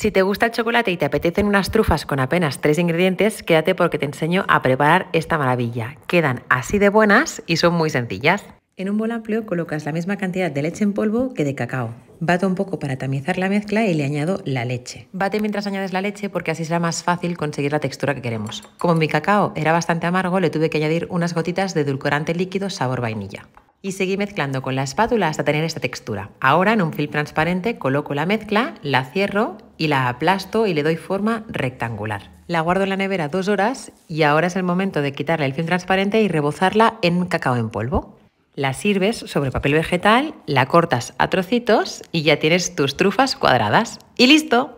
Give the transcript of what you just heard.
Si te gusta el chocolate y te apetecen unas trufas con apenas tres ingredientes, quédate porque te enseño a preparar esta maravilla. Quedan así de buenas y son muy sencillas. En un bol amplio colocas la misma cantidad de leche en polvo que de cacao. Bato un poco para tamizar la mezcla y le añado la leche. Bate mientras añades la leche porque así será más fácil conseguir la textura que queremos. Como mi cacao era bastante amargo, le tuve que añadir unas gotitas de edulcorante líquido sabor vainilla y seguí mezclando con la espátula hasta tener esta textura. Ahora en un film transparente coloco la mezcla, la cierro y la aplasto y le doy forma rectangular. La guardo en la nevera dos horas y ahora es el momento de quitarle el film transparente y rebozarla en cacao en polvo. La sirves sobre papel vegetal, la cortas a trocitos y ya tienes tus trufas cuadradas. ¡Y listo!